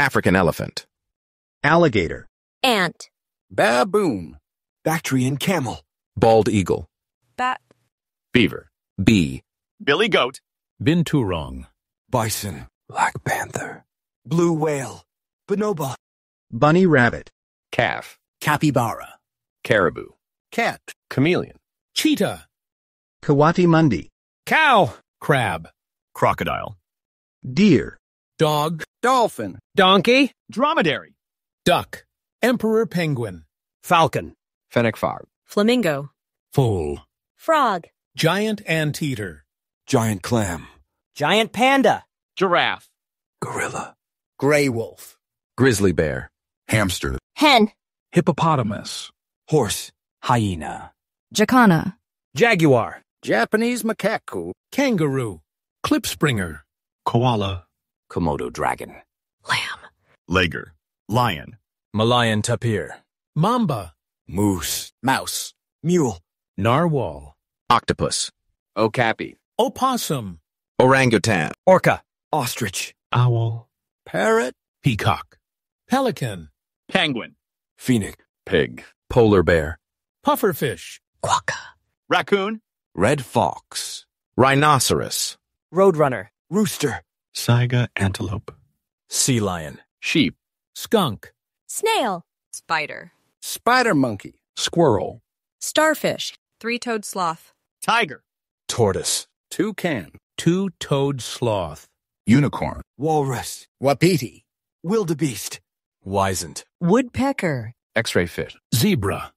African elephant. Alligator. Ant. Baboon. Bactrian camel. Bald eagle. Bat. Beaver. Bee. Billy goat. Binturong. Bison. Black panther. Blue whale. Bonobo. Bunny rabbit. Calf. Capybara. Caribou. Cat. Chameleon. Cheetah. Kawati mundi. Cow. Crab. Crocodile. Deer dog, dolphin, donkey, dromedary, duck, emperor penguin, falcon, fennec fox, flamingo, foal, frog, giant anteater, giant clam, giant panda, giraffe, gorilla, gray wolf, grizzly bear, hamster, hen, hippopotamus, horse, hyena, jacana, jaguar, Japanese macaque, kangaroo, clipspringer, koala, Komodo dragon. Lamb. Lager. Lion. Malayan tapir. Mamba. Moose. Mouse. Mule. Narwhal. Octopus. Okapi. Opossum. Orangutan. Orca. Ostrich. Owl. Parrot. Peacock. Pelican. Penguin. Phoenix. Pig. Polar bear. Pufferfish. Quokka. Raccoon. Red fox. Rhinoceros. Roadrunner. Rooster. Saiga antelope. Sea lion. Sheep. Skunk. Snail. Spider. Spider monkey. Squirrel. Starfish. Three-toed sloth. Tiger. Tortoise. Toucan. Two-toed sloth. Unicorn. Walrus. Wapiti. Wildebeest. wizened, Woodpecker. X-ray fish. Zebra.